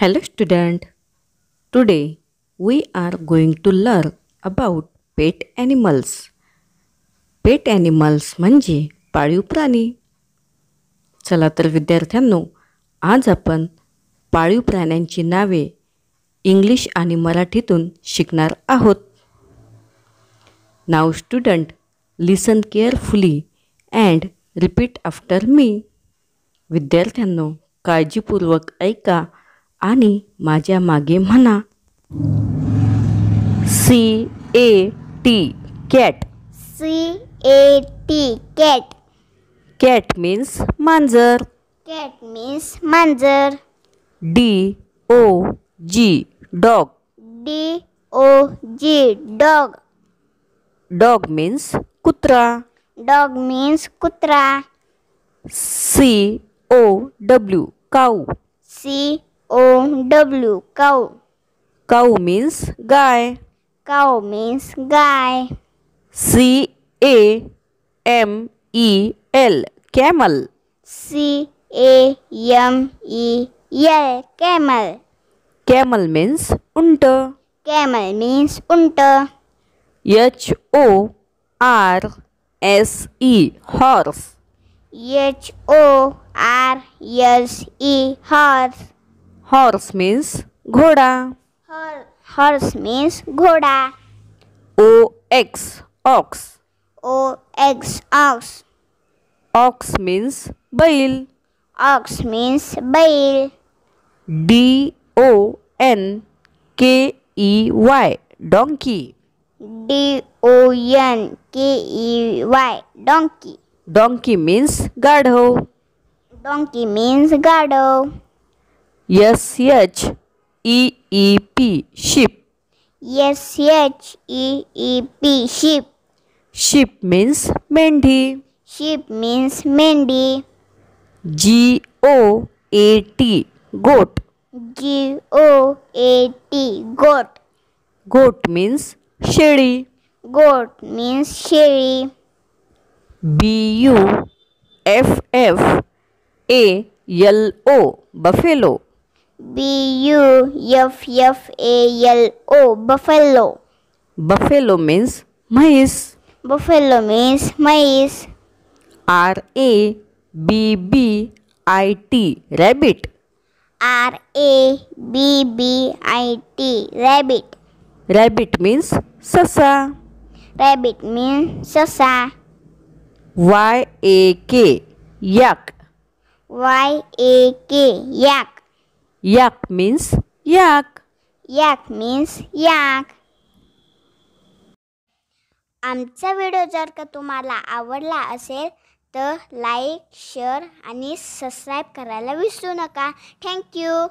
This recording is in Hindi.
Hello student today we are going to learn about pet animals pet animals म्हणजे पाळीव प्राणी चला तर विद्यार्थ्यांनो आज आपण पाळीव प्राण्यांची नावे इंग्लिश आणि मराठीतून शिकणार आहोत नाव student listen carefully and repeat after me विद्यार्थ्यांनो काळजीपूर्वक ऐका आणि माझ्या C A T cat C A T cat cat means मांजर कॅट मीन्स मांजर D O G dog D O G dog dog means कुत्रा डॉग मीन्स कुतरा सी ओ डब्ल्यू काऊ सी O W cow. Cow means guy. Cow means guy. C A M E L camel. C A M E L camel. Camel means unta. Camel means unta. H O R S E horse. H O R S E horse. Horse means घोड़ा हॉर्स मीन्स घोड़ा O X ox O X ox ox means बैल ऑक्स मीन्स बैल D O N K E Y donkey D O N K E Y donkey donkey means गाढ़ो डोंकी मीन्स गाढ़ो S H E E P sheep. S H E E P sheep. Sheep means Mendy. Sheep means Mendy. G O A T goat. G O A T goat. Goat means shady. Goat means shady. B U F F A L O buffalo. B U F F A L O buffalo. Buffalo means maize. Buffalo means maize. R A B B I T rabbit. R A B B I T rabbit. Rabbit means sasa. Rabbit means sasa. Y A K yak. Y A K yak. Yak means yak. Yak means yak. आमचा व्हिडिओ जर का तुम्हाला आवडला असेल तर लाईक शेअर आणि सबस्क्राईब करायला विसरू नका थँक्यू